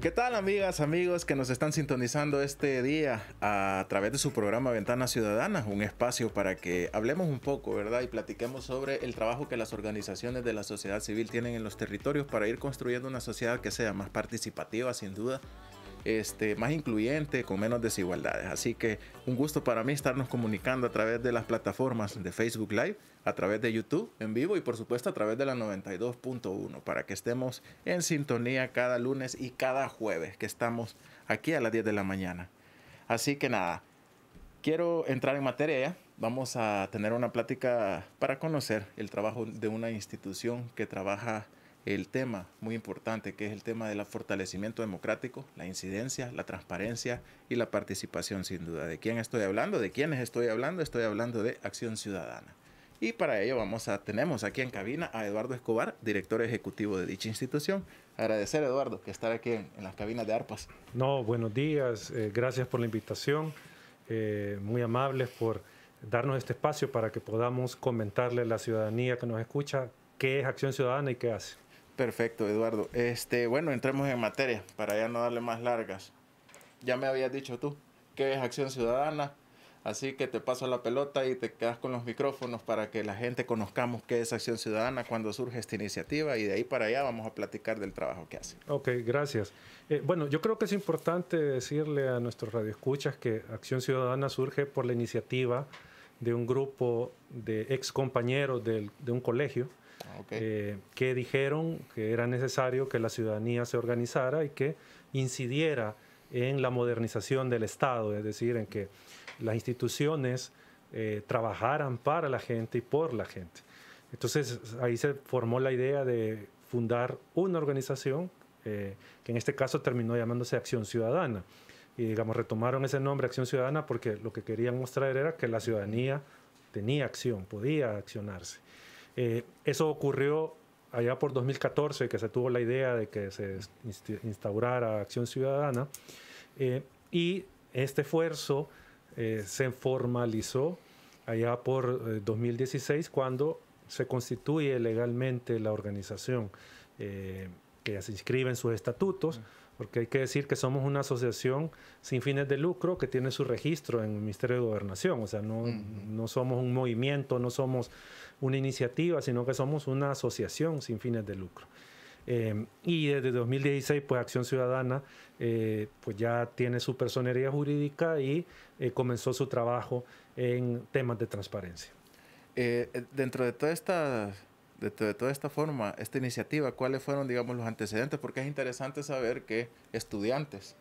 ¿Qué tal amigas, amigos que nos están sintonizando este día a través de su programa Ventana Ciudadana? Un espacio para que hablemos un poco, ¿verdad? Y platiquemos sobre el trabajo que las organizaciones de la sociedad civil tienen en los territorios para ir construyendo una sociedad que sea más participativa, sin duda, este, más incluyente, con menos desigualdades. Así que un gusto para mí estarnos comunicando a través de las plataformas de Facebook Live a través de YouTube en vivo y por supuesto a través de la 92.1 para que estemos en sintonía cada lunes y cada jueves que estamos aquí a las 10 de la mañana. Así que nada, quiero entrar en materia Vamos a tener una plática para conocer el trabajo de una institución que trabaja el tema muy importante que es el tema del fortalecimiento democrático, la incidencia, la transparencia y la participación sin duda. ¿De quién estoy hablando? ¿De quiénes estoy hablando? Estoy hablando de Acción Ciudadana. Y para ello vamos a, tenemos aquí en cabina a Eduardo Escobar, director ejecutivo de dicha institución. Agradecer, Eduardo, que estar aquí en, las cabinas de ARPAS. No, buenos días, eh, gracias por la invitación, eh, muy amables por darnos este espacio para que podamos comentarle a la ciudadanía que nos escucha qué es Acción Ciudadana y qué hace. Perfecto, Eduardo. Este, bueno, entremos en materia para ya no darle más largas. Ya me habías dicho tú qué es Acción Ciudadana, Así que te paso la pelota y te quedas con los micrófonos para que la gente conozcamos qué es Acción Ciudadana, cuando surge esta iniciativa y de ahí para allá vamos a platicar del trabajo que hace. Ok, gracias. Eh, bueno, yo creo que es importante decirle a nuestros radioescuchas que Acción Ciudadana surge por la iniciativa de un grupo de ex compañeros de un colegio ah, eh, que dijeron que era necesario que la ciudadanía se organizara y que incidiera en la modernización del Estado, es decir, en que las instituciones eh, trabajaran para la gente y por la gente. Entonces ahí se formó la idea de fundar una organización eh, que en este caso terminó llamándose Acción Ciudadana. Y digamos, retomaron ese nombre Acción Ciudadana porque lo que querían mostrar era que la ciudadanía tenía acción, podía accionarse. Eh, eso ocurrió allá por 2014, que se tuvo la idea de que se instaurara Acción Ciudadana. y este esfuerzo eh, se formalizó allá por 2016 eh, cuando se constituye legalmente la organización, eh, que se inscribe en sus estatutos, porque hay que decir que somos una asociación sin fines de lucro que tiene su registro en el Ministerio de Gobernación, o sea, no somos un movimiento, no somos una iniciativa, sino que somos una asociación sin fines de lucro. Em, y desde 2016, pues Acción Ciudadana eh, pues ya tiene su personería jurídica y eh, comenzó su trabajo en temas de transparencia. Eh, dentro de toda esta de, toda esta forma, esta iniciativa, cuáles fueron, digamos, los antecedentes, porque es interesante saber que estudiantes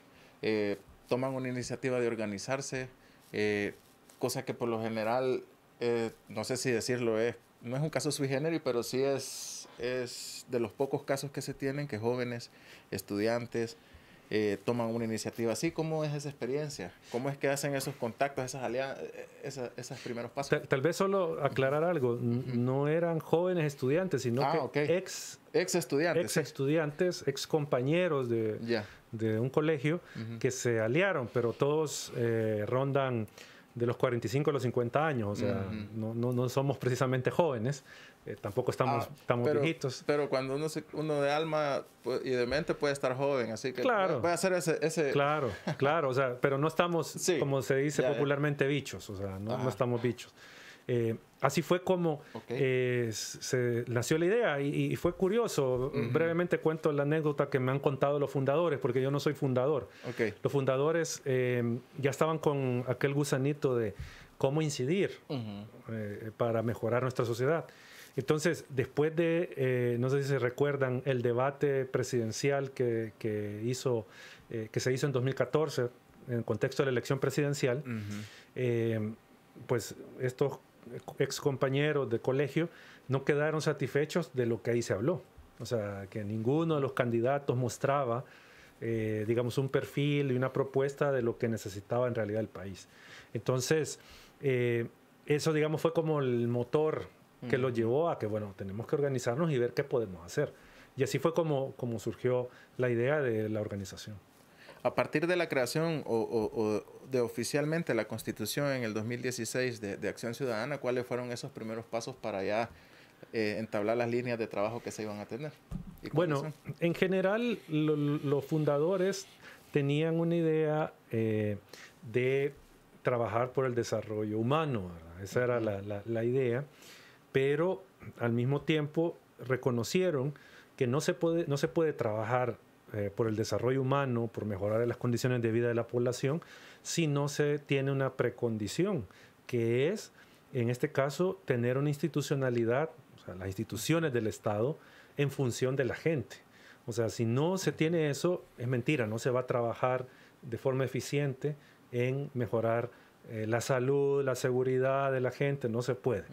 toman una iniciativa de organizarse, cosa que por lo general, no sé si decirlo es, no es un caso sui generis, pero sí es es de los pocos casos que se tienen que jóvenes, estudiantes, eh, toman una iniciativa así. ¿Cómo es esa experiencia? ¿Cómo es que hacen esos contactos, esas eh, esas, esos primeros pasos? Tal, vez solo aclarar algo. No eran jóvenes estudiantes, sino ah, que ex, ex estudiantes, ex, estudiantes, ex compañeros de, de un colegio que se aliaron, pero todos eh, rondan de los 45 a los 50 años, o sea, no, no, no, somos precisamente jóvenes, eh, tampoco estamos, estamos ah, viejitos. Pero cuando uno, se, uno de alma pues, y de mente puede estar joven, así que puede voy a hacer ese... Claro, claro, o sea, pero no estamos, como se dice popularmente, bichos, o sea, no, estamos bichos. Eh, así fue como eh, se, nació la idea y, fue curioso. Brevemente cuento la anécdota que me han contado los fundadores, porque yo no soy fundador. Los fundadores em, ya estaban con aquel gusanito de cómo incidir para mejorar nuestra sociedad. Entonces, después de, eh, no sé si se recuerdan, el debate presidencial que, hizo, eh, que se hizo en 2014, en el contexto de la elección presidencial, eh, pues estos ex compañeros de colegio no quedaron satisfechos de lo que ahí se habló. O sea, que ninguno de los candidatos mostraba, digamos, un perfil y una propuesta de lo que necesitaba en realidad el país. Entonces, eso, digamos, fue como el motor que lo mm. llevó a que, bueno, tenemos que organizarnos y ver qué podemos hacer. Y así fue como, surgió la idea de la organización. A partir de la creación o, de oficialmente la constitución en el 2016 de, Acción Ciudadana, ¿cuáles fueron esos primeros pasos para ya eh, entablar las líneas de trabajo que se iban a tener? Bueno, en general los fundadores tenían una idea eh, de trabajar por el desarrollo humano, esa era la, la idea pero al mismo tiempo reconocieron que no se puede, no se puede trabajar eh, por el desarrollo humano, por mejorar las condiciones de vida de la población, si no se tiene una precondición, que es, en este caso, tener una institucionalidad, o sea, las instituciones del Estado, en función de la gente. O sea, si no se tiene eso, es mentira, no se va a trabajar de forma eficiente en mejorar eh, la salud, la seguridad de la gente, no se puede.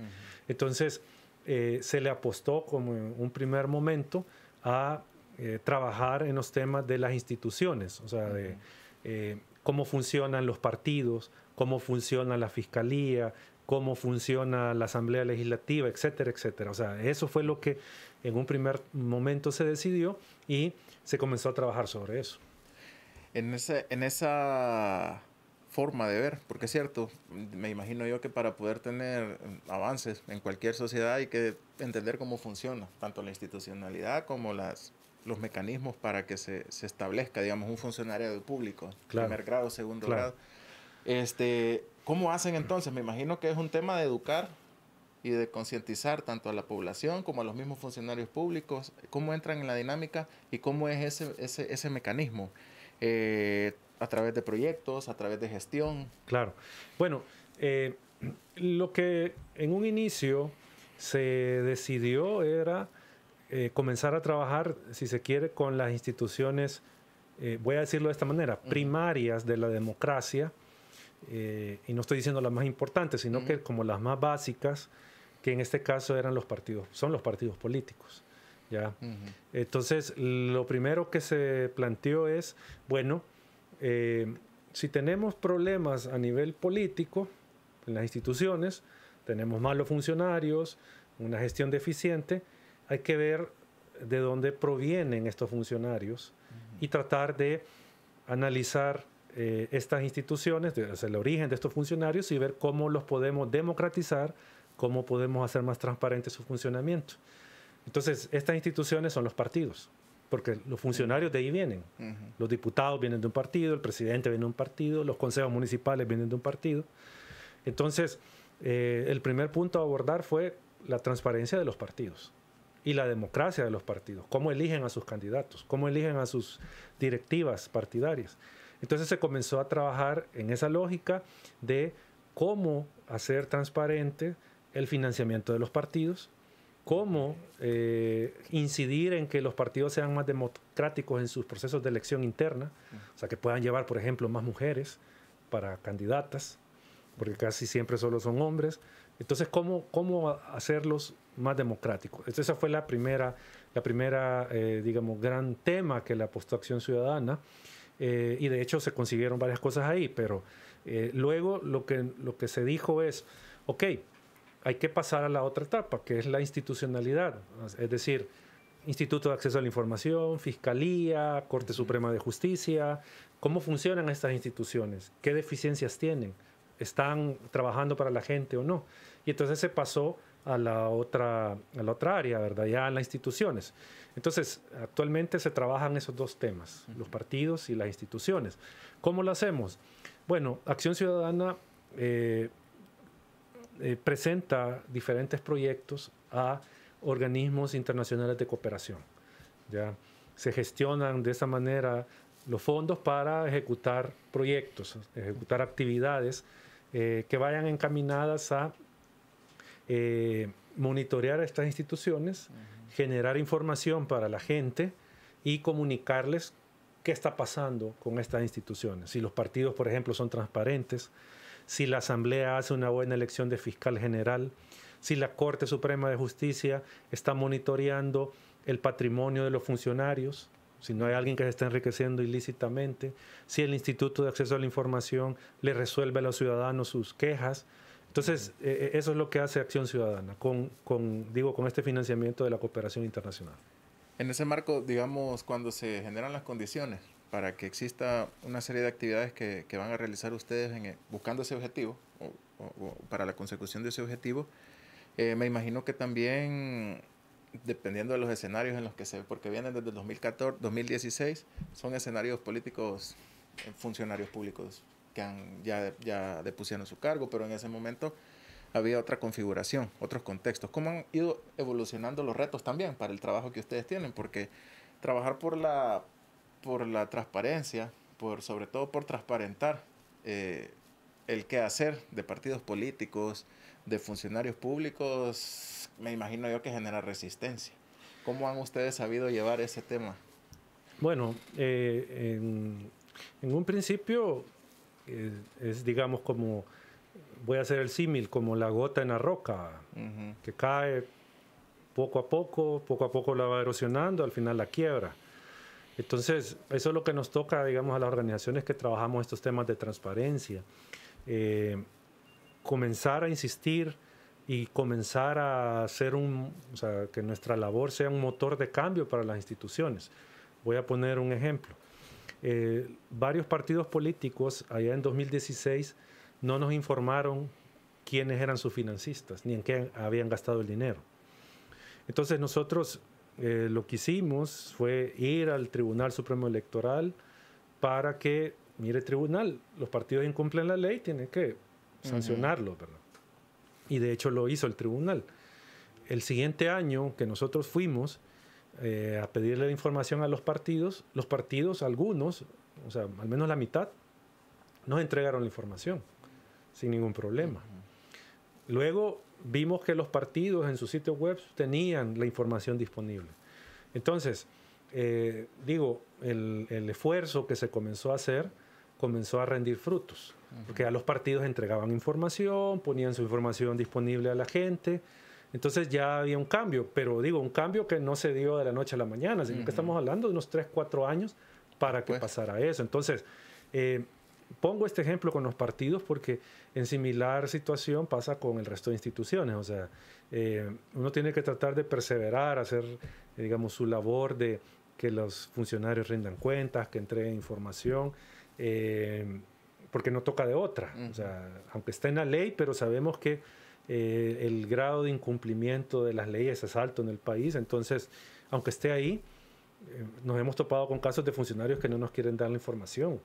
Entonces, eh, se le apostó como un primer momento a eh, trabajar en los temas de las instituciones, o sea, cómo funcionan los partidos, cómo funciona la fiscalía, cómo funciona la Asamblea Legislativa, etcétera, etcétera. O sea, eso fue lo que en un primer momento se decidió y se comenzó a trabajar sobre eso. En, ese, en esa forma de ver, porque es cierto, me imagino yo que para poder tener avances en cualquier sociedad hay que entender cómo funciona, tanto la institucionalidad como las, los mecanismos para que se, establezca, digamos, un funcionario público, primer grado, segundo grado. Este, ¿Cómo hacen entonces? Me imagino que es un tema de educar y de concientizar tanto a la población como a los mismos funcionarios públicos, cómo entran en la dinámica y cómo es ese, ese, mecanismo. Eh, a través de proyectos, a través de gestión. Claro. Bueno, eh, lo que en un inicio se decidió era eh, comenzar a trabajar, si se quiere, con las instituciones, eh, voy a decirlo de esta manera, primarias de la democracia, y no estoy diciendo las más importantes, sino que como las más básicas, que en este caso eran los partidos, son los partidos políticos. ¿ya? Entonces, lo primero que se planteó es, bueno, eh, si tenemos problemas a nivel político en las instituciones, tenemos malos funcionarios, una gestión deficiente, hay que ver de dónde provienen estos funcionarios y tratar de analizar eh, estas instituciones, el origen de estos funcionarios y ver cómo los podemos democratizar, cómo podemos hacer más transparente su funcionamiento. Entonces, estas instituciones son los partidos porque los funcionarios de ahí vienen. Los diputados vienen de un partido, el presidente viene de un partido, los consejos municipales vienen de un partido. Entonces, eh, el primer punto a abordar fue la transparencia de los partidos y la democracia de los partidos, cómo eligen a sus candidatos, cómo eligen a sus directivas partidarias. Entonces se comenzó a trabajar en esa lógica de cómo hacer transparente el financiamiento de los partidos, cómo eh, incidir en que los partidos sean más democráticos en sus procesos de elección interna, o sea, que puedan llevar, por ejemplo, más mujeres para candidatas, porque casi siempre solo son hombres. Entonces, ¿cómo, cómo hacerlos más democráticos? Entonces, esa fue la primera, la primera eh, digamos, gran tema que la apostó Ciudadana. Eh, y de hecho se consiguieron varias cosas ahí, pero luego lo que, lo que se dijo es, ok, hay que pasar a la otra etapa, que es la institucionalidad, es decir, Instituto de Acceso a la Información, Fiscalía, Corte Suprema de Justicia, cómo funcionan estas instituciones, qué deficiencias tienen, están trabajando para la gente o no. Y entonces se pasó a la otra, a la otra área, ¿verdad? Ya a las instituciones. Entonces, actualmente se trabajan esos dos temas, los partidos y las instituciones. ¿Cómo lo hacemos? Bueno, Acción Ciudadana... Eh, eh, presenta diferentes proyectos a organismos internacionales de cooperación. ¿ya? Se gestionan de esa manera los fondos para ejecutar proyectos, ejecutar actividades eh, que vayan encaminadas a eh, monitorear a estas instituciones, generar información para la gente y comunicarles qué está pasando con estas instituciones. Si los partidos, por ejemplo, son transparentes, si la Asamblea hace una buena elección de fiscal general, si la Corte Suprema de Justicia está monitoreando el patrimonio de los funcionarios, si no hay alguien que se está enriqueciendo ilícitamente, si el Instituto de Acceso a la Información le resuelve a los ciudadanos sus quejas. Entonces, eh, eh, eso es lo que hace Acción Ciudadana con, con, digo, con este financiamiento de la cooperación internacional. En ese marco, digamos, cuando se generan las condiciones para que exista una serie de actividades que, que van a realizar ustedes en, eh, buscando ese objetivo o, para la consecución de ese objetivo. Eh, me imagino que también, dependiendo de los escenarios en los que se, porque vienen desde el 2014, 2016, son escenarios políticos, eh, funcionarios públicos que han, ya, ya depusieron su cargo, pero en ese momento había otra configuración, otros contextos. ¿Cómo han ido evolucionando los retos también para el trabajo que ustedes tienen? Porque trabajar por la por la transparencia, por, sobre todo por transparentar eh, el quehacer de partidos políticos, de funcionarios públicos, me imagino yo que genera resistencia. ¿Cómo han ustedes sabido llevar ese tema? Bueno, eh, en, un principio eh, es, digamos, como, voy a hacer el símil, como la gota en la roca, que cae poco a poco, poco a poco la va erosionando, al final la quiebra. Entonces, eso es lo que nos toca, digamos, a las organizaciones que trabajamos estos temas de transparencia. Eh, comenzar a insistir y comenzar a hacer un, o sea, que nuestra labor sea un motor de cambio para las instituciones. Voy a poner un ejemplo. Eh, varios partidos políticos allá en 2016 no nos informaron quiénes eran sus financistas, ni en qué habían gastado el dinero. Entonces nosotros eh, lo que hicimos fue ir al Tribunal Supremo Electoral para que, mire, tribunal, los partidos incumplen la ley, tienen que sancionarlos, ¿verdad? Y de hecho lo hizo el tribunal. El siguiente año que nosotros fuimos eh, a pedirle la información a los partidos, los partidos, algunos, o sea, al menos la mitad, nos entregaron la información sin ningún problema. Luego vimos que los partidos en sus sitio web tenían la información disponible. Entonces, eh, digo, el, esfuerzo que se comenzó a hacer comenzó a rendir frutos, porque a los partidos entregaban información, ponían su información disponible a la gente, entonces ya había un cambio, pero digo, un cambio que no se dio de la noche a la mañana, sino que estamos hablando de unos 3, 4 años para que pues. pasara eso. Entonces, eh, pongo este ejemplo con los partidos porque en similar situación pasa con el resto de instituciones. O sea, eh, uno tiene que tratar de perseverar, hacer, eh, digamos, su labor de que los funcionarios rindan cuentas, que entreguen información, eh, porque no toca de otra. O sea, aunque está en la ley, pero sabemos que el grado de incumplimiento de las leyes es alto en el país, entonces, aunque esté ahí, nos hemos topado con casos de funcionarios que no nos quieren dar la información.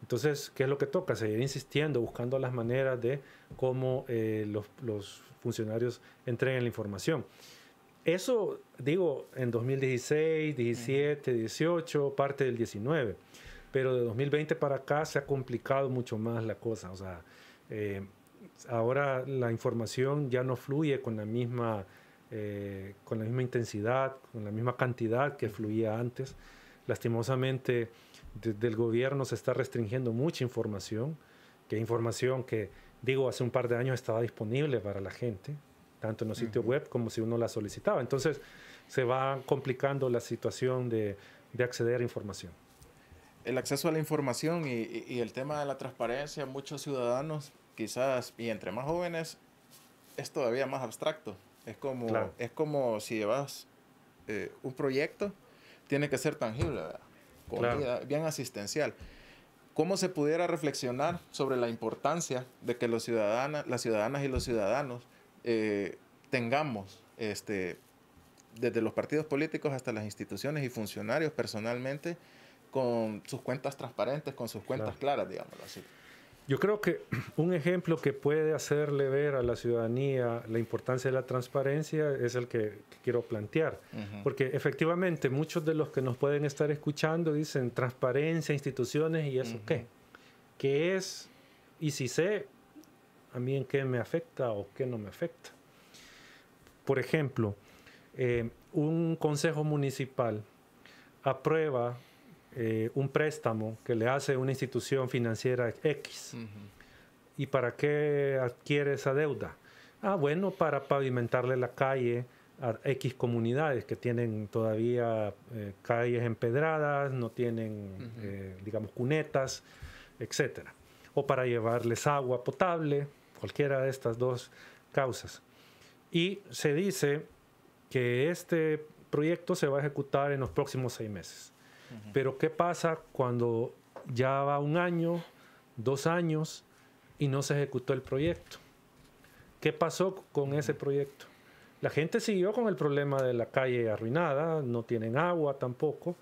Entonces, ¿qué es lo que toca? Seguir insistiendo, buscando las maneras de cómo eh, los, funcionarios entreguen la información. Eso, digo, en 2016, 17, 18, parte del 19. Pero de 2020 para acá se ha complicado mucho más la cosa. O sea, eh, ahora la información ya no fluye con la misma eh, con la misma intensidad, con la misma cantidad que fluía antes. Lastimosamente, del gobierno se está restringiendo mucha información, que información que, digo, hace un par de años estaba disponible para la gente, tanto en los sitios web como si uno la solicitaba. Entonces, se va complicando la situación de, acceder a información. El acceso a la información y, el tema de la transparencia, muchos ciudadanos, quizás, y entre más jóvenes, es todavía más abstracto. Es como, es como si llevas eh, un proyecto, tiene que ser tangible, ¿verdad? bien asistencial. ¿Cómo se pudiera reflexionar sobre la importancia de que los ciudadanas, las ciudadanas y los ciudadanos eh, tengamos, este, desde los partidos políticos hasta las instituciones y funcionarios personalmente, con sus cuentas transparentes, con sus cuentas claras, digámoslo así? Yo creo que un ejemplo que puede hacerle ver a la ciudadanía la importancia de la transparencia es el que, quiero plantear, porque efectivamente muchos de los que nos pueden estar escuchando dicen transparencia, instituciones y eso qué, qué es y si sé a mí en qué me afecta o qué no me afecta. Por ejemplo, eh, un consejo municipal aprueba eh, un préstamo que le hace una institución financiera X. ¿Y para qué adquiere esa deuda? Ah, bueno, para pavimentarle la calle a X comunidades que tienen todavía eh, calles empedradas, no tienen, eh, digamos, cunetas, etc. O para llevarles agua potable, cualquiera de estas dos causas. Y se dice que este proyecto se va a ejecutar en los próximos seis meses. Pero ¿qué pasa cuando ya va un año, dos años y no se ejecutó el proyecto? ¿Qué pasó con ese proyecto? La gente siguió con el problema de la calle arruinada, no tienen agua tampoco,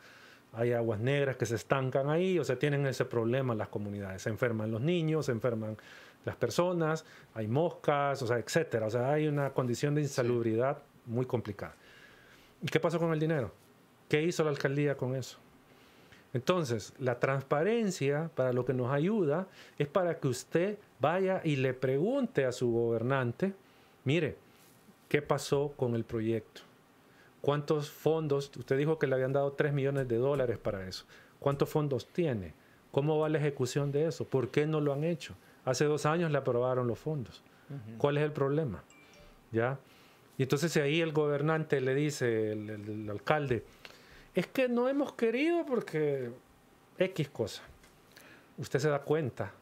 hay aguas negras que se estancan ahí, o sea, tienen ese problema las comunidades, se enferman los niños, se enferman las personas, hay moscas, o sea, etcétera, o sea, hay una condición de insalubridad muy complicada. ¿Y qué pasó con el dinero? ¿Qué hizo la alcaldía con eso? Entonces, la transparencia para lo que nos ayuda es para que usted vaya y le pregunte a su gobernante, mire, ¿qué pasó con el proyecto? ¿Cuántos fondos? Usted dijo que le habían dado 3 millones de dólares para eso. ¿Cuántos fondos tiene? ¿Cómo va la ejecución de eso? ¿Por qué no lo han hecho? Hace dos años le aprobaron los fondos. ¿Cuál es el problema? ¿Ya? Y entonces si ahí el gobernante le dice, el alcalde, es que no hemos querido porque X cosa. Usted se da cuenta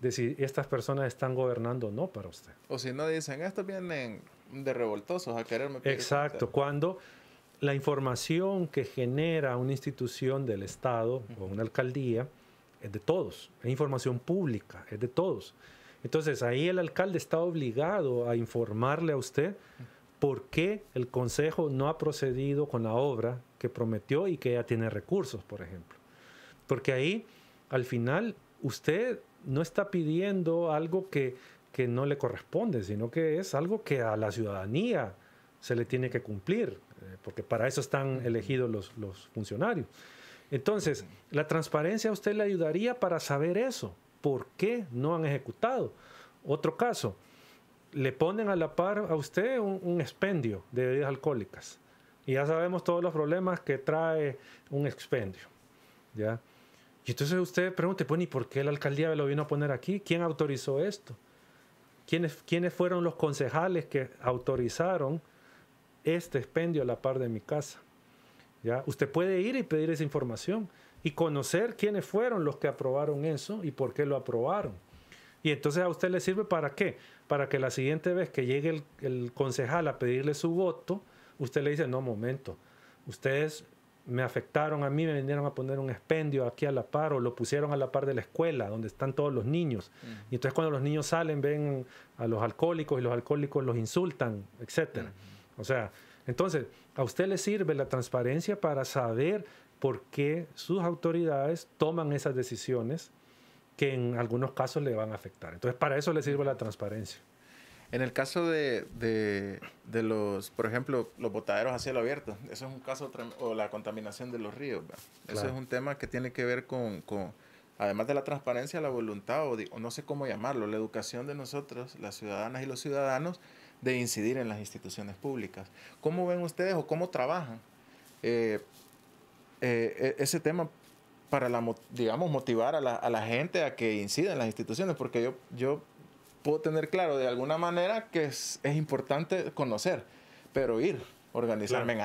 de si estas personas están gobernando o no para usted. O si no dicen, estos vienen de revoltosos a quererme. Exacto, cuando la información que genera una institución del Estado o una alcaldía es de todos, es información pública, es de todos. Entonces ahí el alcalde está obligado a informarle a usted por qué el Consejo no ha procedido con la obra que prometió y que ya tiene recursos, por ejemplo. Porque ahí, al final, usted no está pidiendo algo que, no le corresponde, sino que es algo que a la ciudadanía se le tiene que cumplir, eh, porque para eso están elegidos los, los funcionarios. Entonces, la transparencia a usted le ayudaría para saber eso, por qué no han ejecutado. Otro caso, le ponen a la par a usted un, expendio de bebidas alcohólicas. Y ya sabemos todos los problemas que trae un expendio. ¿ya? Y entonces usted pregunte, pues, ¿y por qué la alcaldía lo vino a poner aquí? ¿Quién autorizó esto? ¿Quiénes, quiénes fueron los concejales que autorizaron este expendio a la par de mi casa? ¿Ya? Usted puede ir y pedir esa información y conocer quiénes fueron los que aprobaron eso y por qué lo aprobaron. Y entonces a usted le sirve para qué? Para que la siguiente vez que llegue el, concejal a pedirle su voto, usted le dice, no, momento, ustedes me afectaron a mí, me vinieron a poner un expendio aquí a la par o lo pusieron a la par de la escuela, donde están todos los niños. Y entonces cuando los niños salen ven a los alcohólicos y los alcohólicos los insultan, etcétera. O sea, entonces a usted le sirve la transparencia para saber por qué sus autoridades toman esas decisiones que en algunos casos le van a afectar. Entonces, para eso le sirve la transparencia. En el caso de, los, por ejemplo, los botaderos a cielo abierto, eso es un caso, o la contaminación de los ríos, eso es un tema que tiene que ver con, además de la transparencia, la voluntad, o, no sé cómo llamarlo, la educación de nosotros, las ciudadanas y los ciudadanos, de incidir en las instituciones públicas. ¿Cómo ven ustedes o cómo trabajan eh, eh, e-, ese tema para la, digamos, motivar a la, gente a que incida en las instituciones, porque yo, yo puedo tener claro de alguna manera que es, importante conocer, pero ir, organizarme en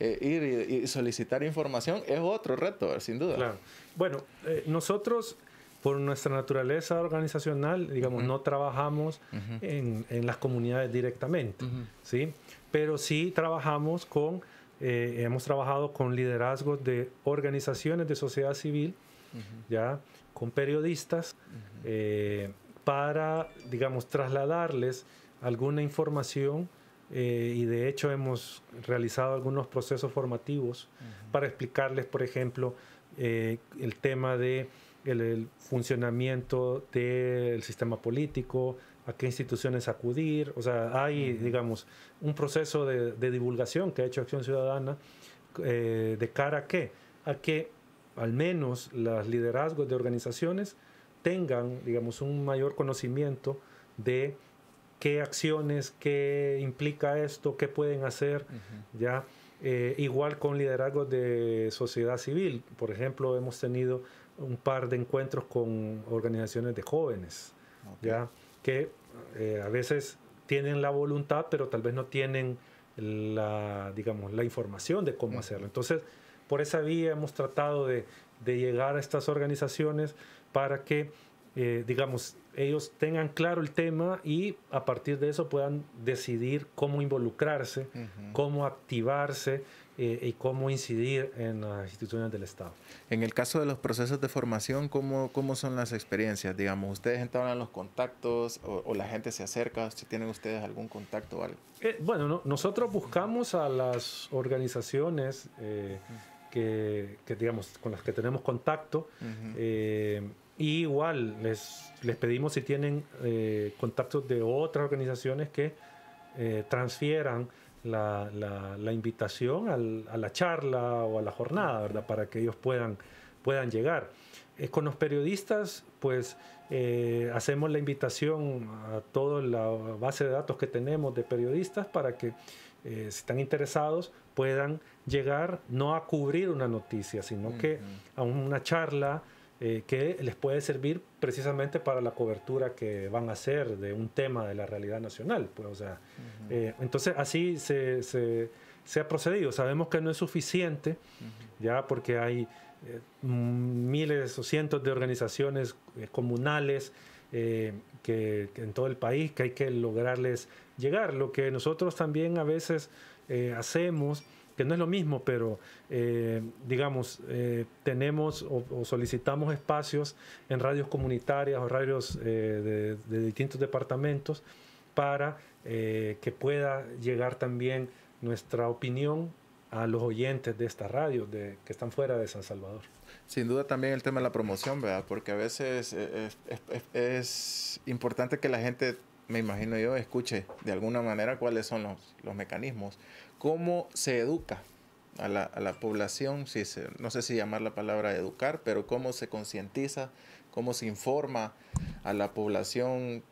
eh, ir y, solicitar información es otro reto, sin duda. Bueno, eh, nosotros por nuestra naturaleza organizacional, digamos, no trabajamos en, las comunidades directamente, ¿sí? Pero sí trabajamos con eh, hemos trabajado con liderazgos de organizaciones de sociedad civil, ya, con periodistas, eh, para, digamos, trasladarles alguna información eh, y de hecho hemos realizado algunos procesos formativos para explicarles, por ejemplo, el tema de el funcionamiento del sistema político, a qué instituciones acudir. O sea, hay, digamos, un proceso de, divulgación que ha hecho Acción Ciudadana eh, de cara a qué? A que al menos los liderazgos de organizaciones tengan, digamos, un mayor conocimiento de qué acciones, qué implica esto, qué pueden hacer, ¿ya? Eh, igual con liderazgos de sociedad civil. Por ejemplo, hemos tenido un par de encuentros con organizaciones de jóvenes, ¿ya? que eh, a veces tienen la voluntad, pero tal vez no tienen la, digamos, la información de cómo hacerlo. Entonces, por esa vía hemos tratado de, llegar a estas organizaciones para que, eh, digamos, ellos tengan claro el tema y a partir de eso puedan decidir cómo involucrarse, cómo activarse y cómo incidir en las instituciones del Estado. En el caso de los procesos de formación, ¿cómo, cómo son las experiencias? Digamos, ¿ustedes entablan los contactos o, la gente se acerca? Si tienen ustedes algún contacto o algo. Eh, bueno, nosotros buscamos a las organizaciones eh, que, digamos, con las que tenemos contacto. Eh, y igual les, les pedimos si tienen contactos de otras organizaciones que transfieran la, invitación a la charla o a la jornada, ¿verdad? Para que ellos puedan, puedan llegar. Eh, con los periodistas, pues eh, hacemos la invitación a toda la base de datos que tenemos de periodistas para que eh, si están interesados puedan llegar no a cubrir una noticia, sino que a una charla, eh, que les puede servir precisamente para la cobertura que van a hacer de un tema de la realidad nacional. Pues, o sea, eh, entonces, así se, ha procedido. Sabemos que no es suficiente, ya porque hay eh, miles o cientos de organizaciones comunales en todo el país que hay que lograrles llegar. Lo que nosotros también a veces hacemos que no es lo mismo, pero eh, digamos, eh, tenemos o, solicitamos espacios en radios comunitarias o radios eh, de, distintos departamentos para que pueda llegar también nuestra opinión a los oyentes de estas radios de, que están fuera de San Salvador. Sin duda también el tema de la promoción, ¿verdad? Porque a veces es importante que la gente me imagino yo, escuche de alguna manera cuáles son los, mecanismos, cómo se educa a la, población, si no sé si llamar la palabra educar, pero cómo se concientiza, cómo se informa a la población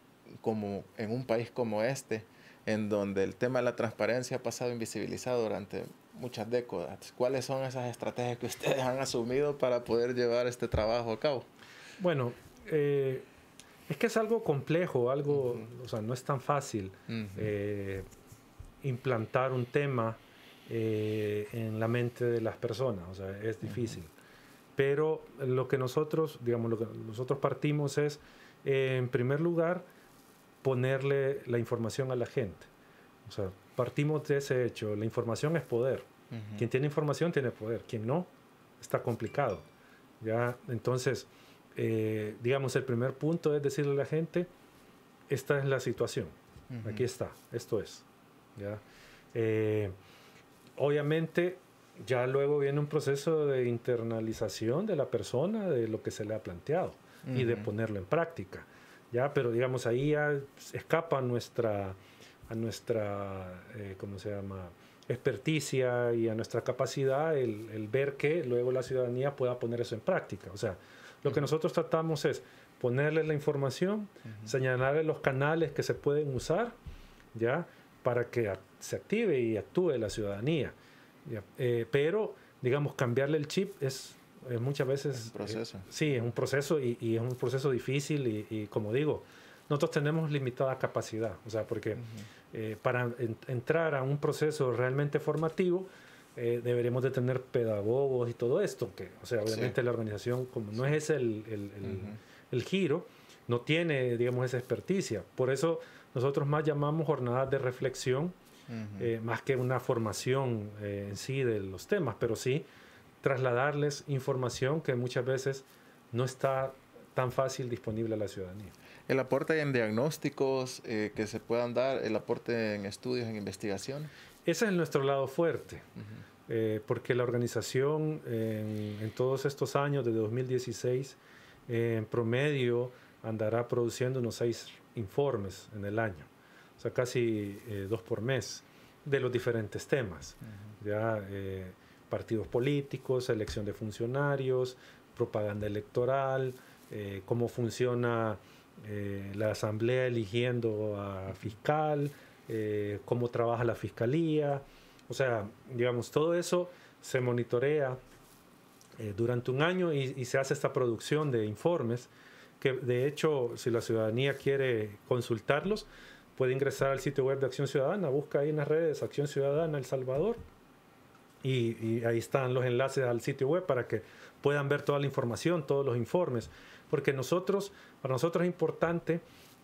como en un país como este, en donde el tema de la transparencia ha pasado invisibilizado durante muchas décadas. ¿Cuáles son esas estrategias que ustedes han asumido para poder llevar este trabajo a cabo? Bueno, eh, es que es algo complejo, algo, o sea, no es tan fácil eh, implantar un tema eh, en la mente de las personas, o sea, es difícil. Pero lo que nosotros, digamos, lo que nosotros partimos es, eh, en primer lugar, ponerle la información a la gente. O sea, partimos de ese hecho, la información es poder. Quien tiene información tiene poder, quien no, está complicado. ¿ya? Entonces, eh, digamos, el primer punto es decirle a la gente, esta es la situación, aquí está, esto es. ¿ya? Eh, obviamente, ya luego viene un proceso de internalización de la persona, de lo que se le ha planteado y de ponerlo en práctica. ¿ya? Pero digamos, ahí ya escapa nuestra, a nuestra, eh, ¿cómo se llama? experticia y a nuestra capacidad el, el, ver que luego la ciudadanía pueda poner eso en práctica. O sea, lo que nosotros tratamos es ponerle la información, señalarle los canales que se pueden usar, ¿ya? Para que se active y actúe la ciudadanía. Eh, pero, digamos, cambiarle el chip es, eh, muchas veces... un eh, proceso. sí, es un proceso y, es un proceso difícil y, como digo, nosotros tenemos limitada capacidad, o sea, porque para entrar a un proceso realmente formativo, eh, deberemos de tener pedagogos y todo esto, que, o sea, obviamente la organización, como no es ese el, giro, no tiene, digamos, esa experticia. Por eso nosotros más llamamos jornadas de reflexión, eh, más que una formación eh, en sí de los temas, pero sí trasladarles información que muchas veces no está tan fácil disponible a la ciudadanía. El aporte en diagnósticos eh, que se puedan dar, el aporte en estudios, en investigación. Ese es nuestro lado fuerte, eh, porque la organización en todos estos años, desde 2016, en promedio andará produciendo unos seis informes en el año, o sea, casi eh, dos por mes, de los diferentes temas. Ya eh, partidos políticos, elección de funcionarios, propaganda electoral, cómo funciona la asamblea eligiendo a fiscal, eh, cómo trabaja la fiscalía. O sea, digamos, todo eso se monitorea eh, durante un año y, se hace esta producción de informes que de hecho, si la ciudadanía quiere consultarlos, puede ingresar al sitio web de Acción Ciudadana, busca ahí en las redes Acción Ciudadana El Salvador y, ahí están los enlaces al sitio web para que puedan ver toda la información, todos los informes, porque nosotros, para nosotros es importante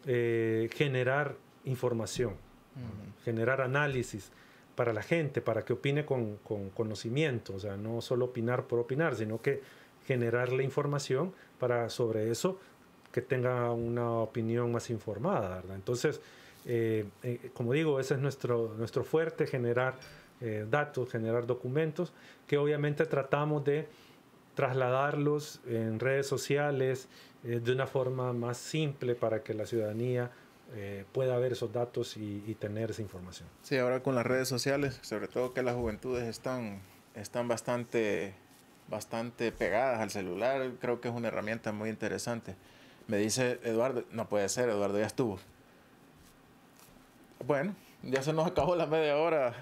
eh, generar información. Mm. generar análisis para la gente, para que opine con, conocimiento, o sea, no solo opinar por opinar, sino que generar la información para sobre eso que tenga una opinión más informada, Entonces, eh, eh, como digo, ese es nuestro, nuestro fuerte, generar eh, datos, generar documentos, que obviamente tratamos de trasladarlos en redes sociales de una forma más simple para que la ciudadanía eh, pueda ver esos datos y, tener esa información. Sí, ahora con las redes sociales, sobre todo que las juventudes están, están bastante, bastante pegadas al celular, creo que es una herramienta muy interesante. Me dice Eduardo, no puede ser, Eduardo ya estuvo. Bueno, ya se nos acabó la media hora.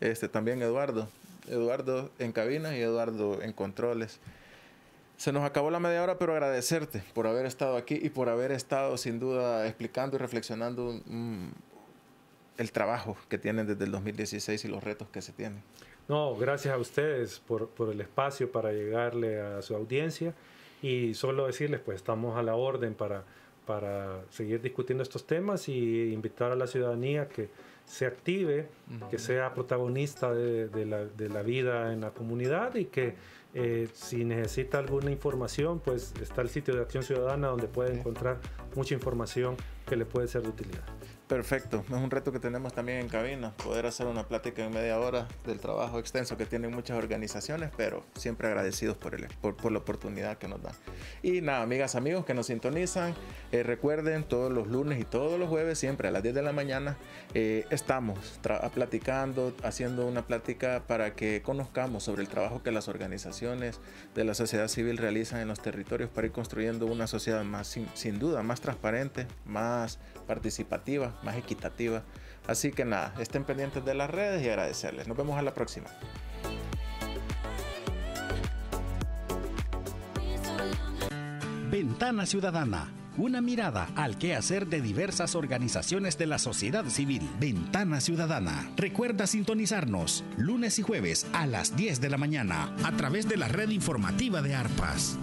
Este también Eduardo. Eduardo en cabina y Eduardo en controles. Se nos acabó la media hora, pero agradecerte por haber estado aquí y por haber estado sin duda explicando y reflexionando mm, el trabajo que tienen desde el 2016 y los retos que se tienen. No, gracias a ustedes por, por el espacio para llegarle a su audiencia y solo decirles, pues estamos a la orden para, para seguir discutiendo estos temas y invitar a la ciudadanía que se active, que sea protagonista de, la, de, la, vida en la comunidad y que eh, si necesita alguna información, pues está el sitio de Acción Ciudadana donde puede encontrar mucha información que le puede ser de utilidad. Perfecto, es un reto que tenemos también en cabina, poder hacer una plática en media hora del trabajo extenso que tienen muchas organizaciones, pero siempre agradecidos por, el, por, la oportunidad que nos dan. Y nada, amigas, amigos que nos sintonizan, eh, recuerden todos los lunes y todos los jueves, siempre a las 10 de la mañana, eh, estamos platicando, haciendo una plática para que conozcamos sobre el trabajo que las organizaciones de la sociedad civil realizan en los territorios para ir construyendo una sociedad más, sin duda, más transparente, más participativa más equitativa. Así que nada, estén pendientes de las redes y agradecerles. Nos vemos a la próxima. Ventana Ciudadana. Una mirada al hacer de diversas organizaciones de la sociedad civil. Ventana Ciudadana. Recuerda sintonizarnos lunes y jueves a las 10 de la mañana a través de la red informativa de ARPAS.